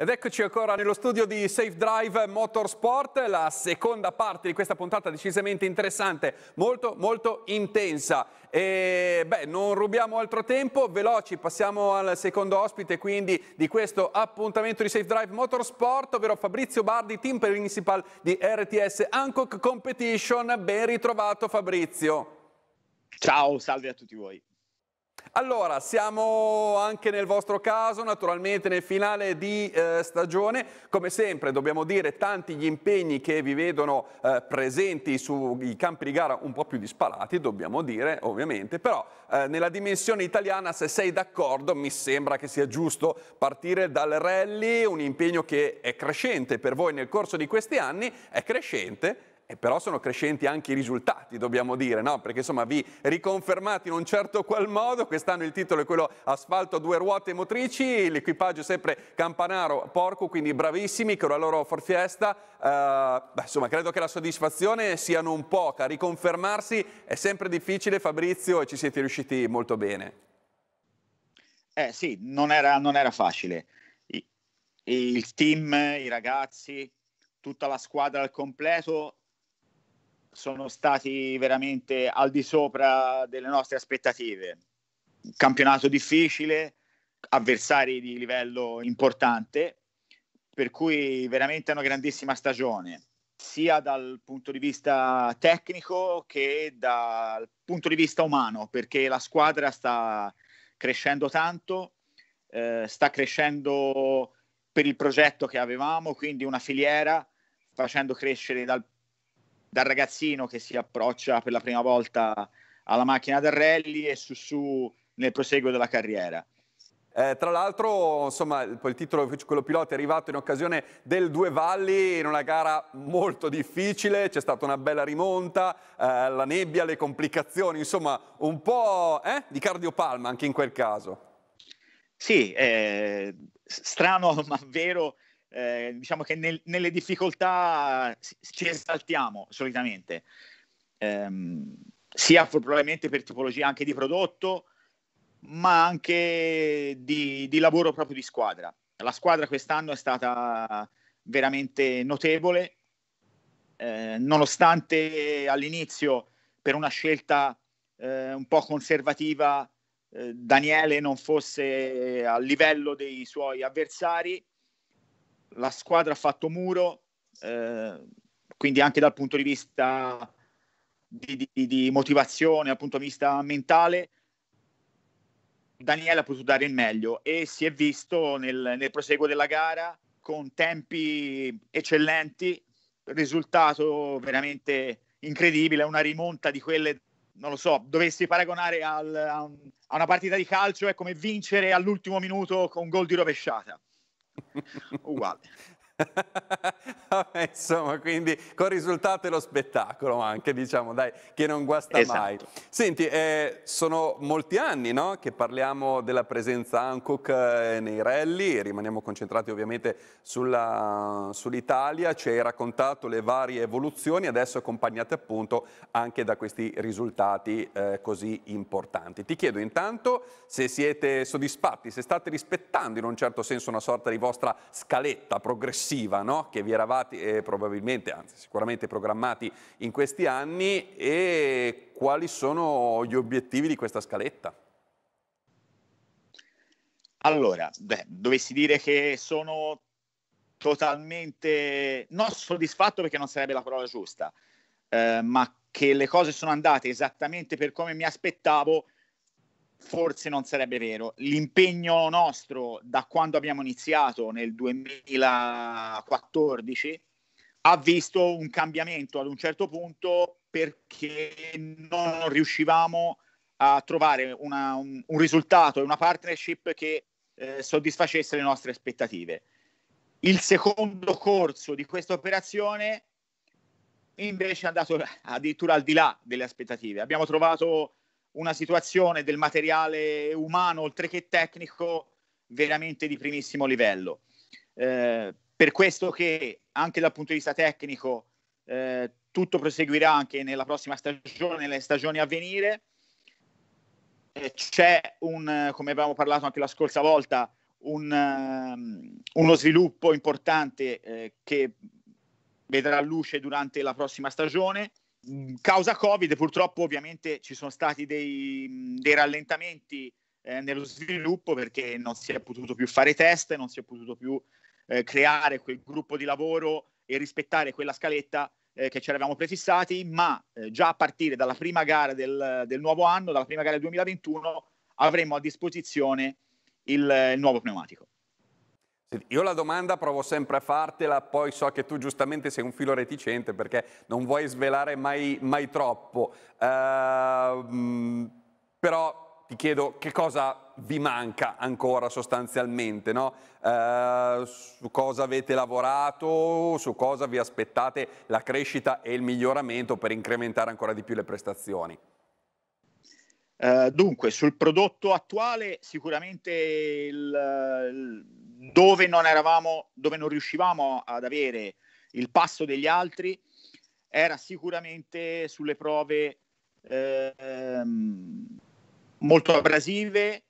Ed eccoci ancora nello studio di Safe Drive Motorsport, la seconda parte di questa puntata decisamente interessante, molto molto intensa. E beh, non rubiamo altro tempo, veloci, passiamo al secondo ospite quindi di questo appuntamento di Safe Drive Motorsport, ovvero Fabrizio Bardi, team principal di RTS Hancock Competition. Ben ritrovato Fabrizio. Ciao, salve a tutti voi. Allora, siamo anche nel vostro caso, naturalmente nel finale di eh, stagione, come sempre dobbiamo dire tanti gli impegni che vi vedono eh, presenti sui campi di gara un po' più disparati, dobbiamo dire ovviamente, però eh, nella dimensione italiana se sei d'accordo mi sembra che sia giusto partire dal rally, un impegno che è crescente per voi nel corso di questi anni, è crescente e però sono crescenti anche i risultati, dobbiamo dire, no? Perché insomma vi riconfermate in un certo qual modo, quest'anno il titolo è quello Asfalto a due ruote motrici, l'equipaggio è sempre Campanaro Porco, quindi bravissimi con la loro forfiesta. Uh, eh, insomma, credo che la soddisfazione sia non poca, riconfermarsi è sempre difficile Fabrizio e ci siete riusciti molto bene. Eh sì, non era, non era facile. Il team, i ragazzi, tutta la squadra al completo sono stati veramente al di sopra delle nostre aspettative. Campionato difficile, avversari di livello importante, per cui veramente una grandissima stagione, sia dal punto di vista tecnico che dal punto di vista umano, perché la squadra sta crescendo tanto, eh, sta crescendo per il progetto che avevamo, quindi una filiera facendo crescere dal dal ragazzino che si approccia per la prima volta alla macchina del rally e su su nel proseguo della carriera. Eh, tra l'altro, insomma, il titolo quello pilota è arrivato in occasione del Due Valli in una gara molto difficile, c'è stata una bella rimonta, eh, la nebbia, le complicazioni, insomma, un po' eh, di cardiopalma anche in quel caso. Sì, eh, strano ma vero, eh, diciamo che nel, nelle difficoltà ci esaltiamo solitamente, ehm, sia probabilmente per tipologia anche di prodotto, ma anche di, di lavoro proprio di squadra. La squadra quest'anno è stata veramente notevole, eh, nonostante all'inizio per una scelta eh, un po' conservativa eh, Daniele non fosse a livello dei suoi avversari, la squadra ha fatto muro, eh, quindi anche dal punto di vista di, di, di, motivazione, dal punto di vista mentale, Daniele ha potuto dare il meglio e si è visto nel, nel proseguo della gara con tempi eccellenti, risultato veramente incredibile, una rimonta di quelle, non lo so, dovessi paragonare al, a, un, a una partita di calcio è come vincere all'ultimo minuto con gol di rovesciata uguale Vabbè, insomma, quindi con risultato e lo spettacolo anche, diciamo, dai, che non guasta esatto. mai. Senti, eh, sono molti anni no, che parliamo della presenza Hancock eh, nei rally, rimaniamo concentrati ovviamente sull'Italia, ci hai raccontato le varie evoluzioni, adesso accompagnate appunto anche da questi risultati eh, così importanti. Ti chiedo intanto se siete soddisfatti, se state rispettando in un certo senso una sorta di vostra scaletta progressiva successiva no? che vi eravate eh, probabilmente, anzi sicuramente programmati in questi anni e quali sono gli obiettivi di questa scaletta? Allora, beh, dovessi dire che sono totalmente non soddisfatto perché non sarebbe la parola giusta, eh, ma che le cose sono andate esattamente per come mi aspettavo, forse non sarebbe vero. L'impegno nostro da quando abbiamo iniziato nel 2014 ha visto un cambiamento ad un certo punto perché non riuscivamo a trovare una, un, un, risultato e una partnership che eh, soddisfacesse le nostre aspettative. Il secondo corso di questa operazione invece è andato addirittura al di là delle aspettative. Abbiamo trovato una situazione del materiale umano, oltre che tecnico, veramente di primissimo livello. Eh, per questo che anche dal punto di vista tecnico eh, tutto proseguirà anche nella prossima stagione, nelle stagioni a venire. Eh, c'è un, come avevamo parlato anche la scorsa volta, un, um, uno sviluppo importante eh, che vedrà luce durante la prossima stagione causa Covid purtroppo ovviamente ci sono stati dei, dei rallentamenti eh, nello sviluppo perché non si è potuto più fare test, non si è potuto più eh, creare quel gruppo di lavoro e rispettare quella scaletta eh, che ci eravamo prefissati, ma eh, già a partire dalla prima gara del, del, nuovo anno, dalla prima gara del 2021, avremo a disposizione il, il nuovo pneumatico. Io la domanda provo sempre a fartela, poi so che tu giustamente sei un filo reticente perché non vuoi svelare mai, mai troppo. Uh, però ti chiedo che cosa vi manca ancora sostanzialmente, no? uh, su cosa avete lavorato, su cosa vi aspettate la crescita e il miglioramento per incrementare ancora di più le prestazioni. Uh, dunque, sul prodotto attuale sicuramente il, il dove non eravamo, dove non riuscivamo ad avere il passo degli altri, era sicuramente sulle prove eh, molto abrasive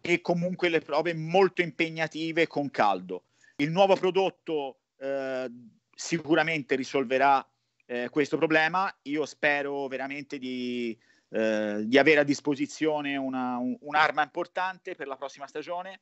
e comunque le prove molto impegnative con caldo. Il nuovo prodotto eh, sicuramente risolverà eh, questo problema. Io spero veramente di, eh, di avere a disposizione una, un, un'arma importante per la prossima stagione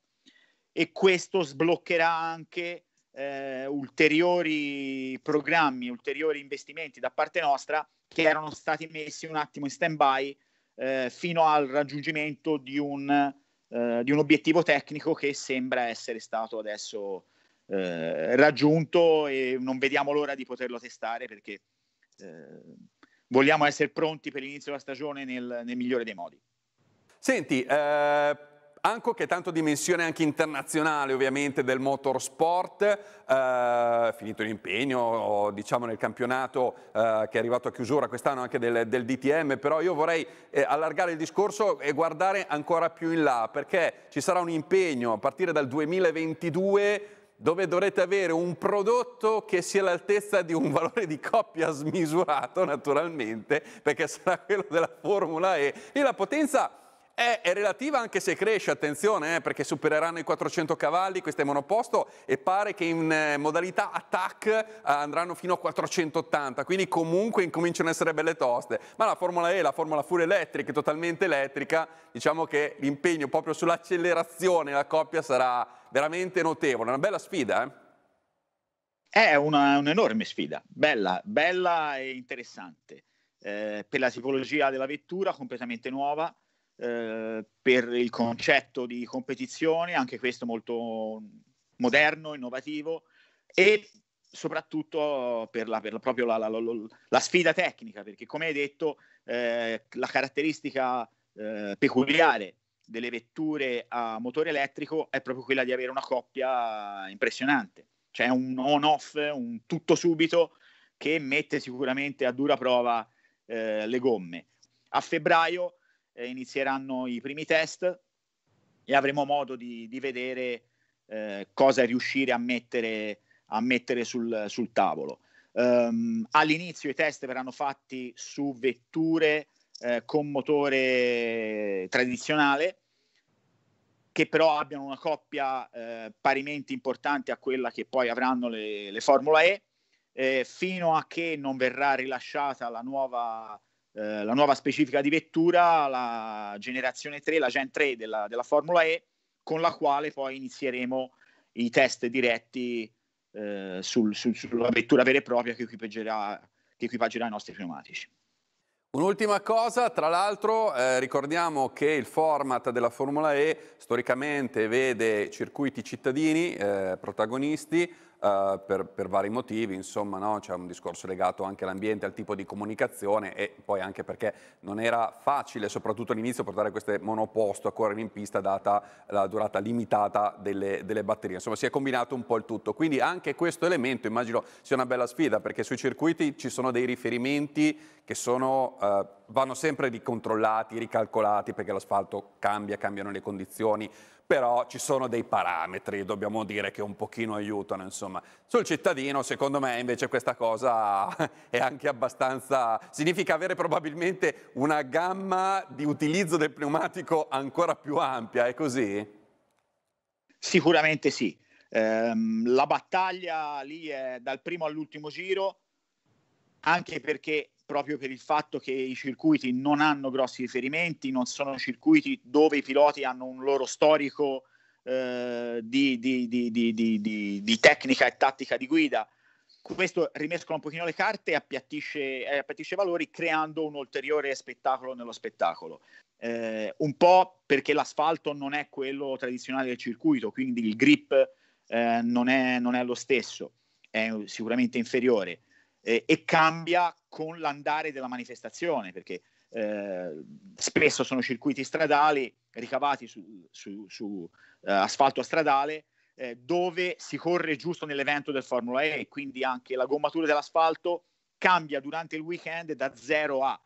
e questo sbloccherà anche eh, ulteriori programmi, ulteriori investimenti da parte nostra che erano stati messi un attimo in stand-by eh, fino al raggiungimento di un, eh, di un, obiettivo tecnico che sembra essere stato adesso eh, raggiunto e non vediamo l'ora di poterlo testare perché eh, vogliamo essere pronti per l'inizio della stagione nel, nel migliore dei modi. Senti, eh, Anco che è tanto dimensione anche internazionale ovviamente del motorsport, eh, finito l'impegno diciamo nel campionato eh, che è arrivato a chiusura quest'anno anche del, del, DTM, però io vorrei eh, allargare il discorso e guardare ancora più in là perché ci sarà un impegno a partire dal 2022 dove dovrete avere un prodotto che sia all'altezza di un valore di coppia smisurato naturalmente perché sarà quello della Formula E e la potenza è, è relativa anche se cresce, attenzione, eh, perché supereranno i 400 cavalli, questo è monoposto e pare che in eh, modalità attack eh, andranno fino a 480, quindi comunque incominciano a essere belle toste. Ma la Formula E, la Formula Full Electric, totalmente elettrica, diciamo che l'impegno proprio sull'accelerazione della coppia sarà veramente notevole, una bella sfida, eh? È una, un'enorme sfida, bella, bella e interessante. Eh, per la tipologia della vettura, completamente nuova, eh, per il concetto di competizione, anche questo molto moderno, innovativo e soprattutto per, la, per la, proprio la, la, sfida tecnica, perché come hai detto eh, la caratteristica eh, peculiare delle vetture a motore elettrico è proprio quella di avere una coppia impressionante, cioè un on-off, un tutto subito che mette sicuramente a dura prova eh, le gomme. A febbraio eh, inizieranno i primi test e avremo modo di, di vedere eh, cosa riuscire a mettere, a mettere sul, sul, tavolo. Um, all'inizio i test verranno fatti su vetture eh, con motore tradizionale che però abbiano una coppia eh, parimenti importante a quella che poi avranno le, le Formula E, eh, fino a che non verrà rilasciata la nuova eh, la nuova specifica di vettura, la generazione 3, la Gen 3 della, della Formula E, con la quale poi inizieremo i test diretti eh, sul, sul, sulla vettura vera e propria che equipaggerà, che equipaggerà i nostri pneumatici. Un'ultima cosa, tra l'altro eh, ricordiamo che il format della Formula E storicamente vede circuiti cittadini eh, protagonisti, Uh, per, per, vari motivi, insomma, no? c'è un discorso legato anche all'ambiente, al tipo di comunicazione e poi anche perché non era facile, soprattutto all'inizio, portare queste monoposto a correre in pista data la durata limitata delle, delle, batterie. Insomma, si è combinato un po' il tutto. Quindi anche questo elemento immagino sia una bella sfida perché sui circuiti ci sono dei riferimenti che sono eh, vanno sempre ricontrollati, ricalcolati perché l'asfalto cambia, cambiano le condizioni, però ci sono dei parametri, dobbiamo dire che un pochino aiutano, insomma. Sul cittadino, secondo me, invece questa cosa è anche abbastanza significa avere probabilmente una gamma di utilizzo del pneumatico ancora più ampia, è così? Sicuramente sì. Eh, la battaglia lì è dal primo all'ultimo giro anche perché proprio per il fatto che i circuiti non hanno grossi riferimenti, non sono circuiti dove i piloti hanno un loro storico eh, di, di, di, di, tecnica e tattica di guida. Questo rimescola un pochino le carte e appiattisce, eh, appiattisce valori creando un ulteriore spettacolo nello spettacolo. Eh, un po' perché l'asfalto non è quello tradizionale del circuito, quindi il grip eh, non, è, non, è, lo stesso, è sicuramente inferiore eh, e cambia con l'andare della manifestazione, perché eh, spesso sono circuiti stradali ricavati su, su, su eh, asfalto stradale eh, dove si corre giusto nell'evento del Formula E, quindi anche la gommatura dell'asfalto cambia durante il weekend da 0 a.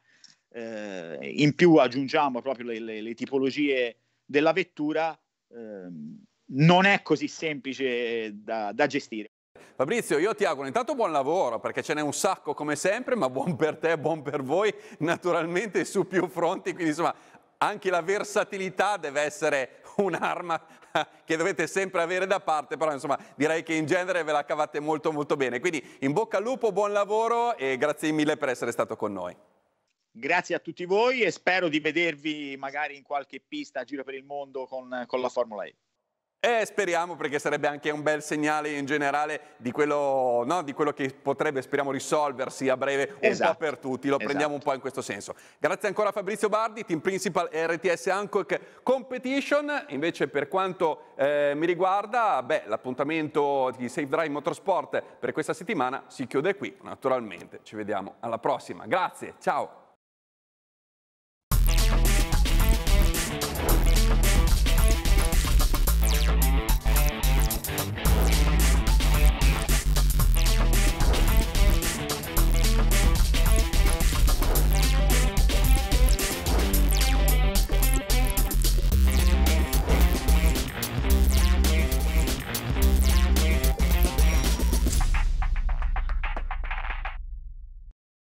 Eh, in più aggiungiamo proprio le, le, le tipologie della vettura, ehm, non è così semplice da, da gestire. Fabrizio, io ti auguro intanto buon lavoro perché ce n'è un sacco come sempre, ma buon per te, buon per voi, naturalmente su più fronti, quindi insomma anche la versatilità deve essere un'arma che dovete sempre avere da parte, però insomma direi che in genere ve la cavate molto molto bene. Quindi in bocca al lupo, buon lavoro e grazie mille per essere stato con noi. Grazie a tutti voi e spero di vedervi magari in qualche pista a giro per il mondo con, con la Formula E. Eh, speriamo perché sarebbe anche un bel segnale in generale di quello, no, di quello che potrebbe, speriamo, risolversi a breve un esatto. po' per tutti. Lo esatto. prendiamo un po' in questo senso. Grazie ancora a Fabrizio Bardi, team principal RTS Hancock Competition. Invece per quanto eh, mi riguarda, l'appuntamento di Safe Drive Motorsport per questa settimana si chiude qui, naturalmente. Ci vediamo alla prossima. Grazie, ciao!